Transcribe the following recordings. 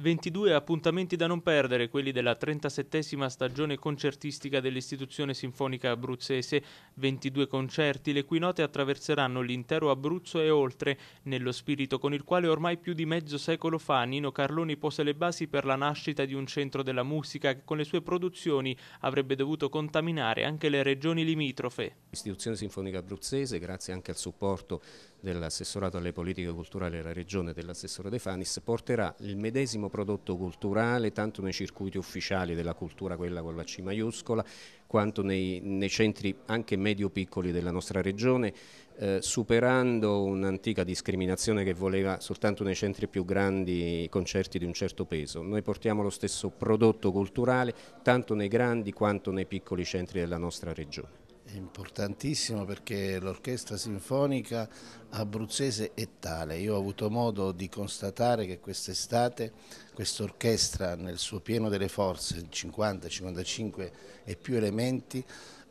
22 appuntamenti da non perdere, quelli della 37esima stagione concertistica dell'Istituzione Sinfonica Abruzzese, 22 concerti le cui note attraverseranno l'intero Abruzzo e oltre, nello spirito con il quale ormai più di mezzo secolo fa Nino Carloni pose le basi per la nascita di un centro della musica che con le sue produzioni avrebbe dovuto contaminare anche le regioni limitrofe. Istituzione Sinfonica Abruzzese, grazie anche al supporto dell'assessorato alle politiche culturali della Regione e dell'assessore De Fanis, porterà il medesimo prodotto culturale tanto nei circuiti ufficiali della cultura, quella con la C maiuscola, quanto nei, nei centri anche medio-piccoli della nostra Regione, eh, superando un'antica discriminazione che voleva soltanto nei centri più grandi concerti di un certo peso. Noi portiamo lo stesso prodotto culturale tanto nei grandi quanto nei piccoli centri della nostra Regione. È importantissimo perché l'orchestra sinfonica abruzzese è tale. Io ho avuto modo di constatare che quest'estate quest'orchestra nel suo pieno delle forze, 50, 55 e più elementi,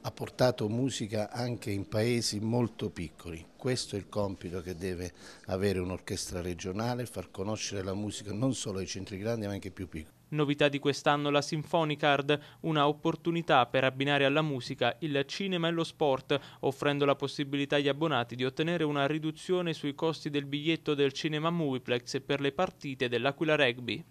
ha portato musica anche in paesi molto piccoli. Questo è il compito che deve avere un'orchestra regionale, far conoscere la musica non solo ai centri grandi ma anche ai più piccoli. Novità di quest'anno la Sinfonicard, una opportunità per abbinare alla musica il cinema e lo sport, offrendo la possibilità agli abbonati di ottenere una riduzione sui costi del biglietto del cinema Moviplex per le partite dell'Aquila Rugby.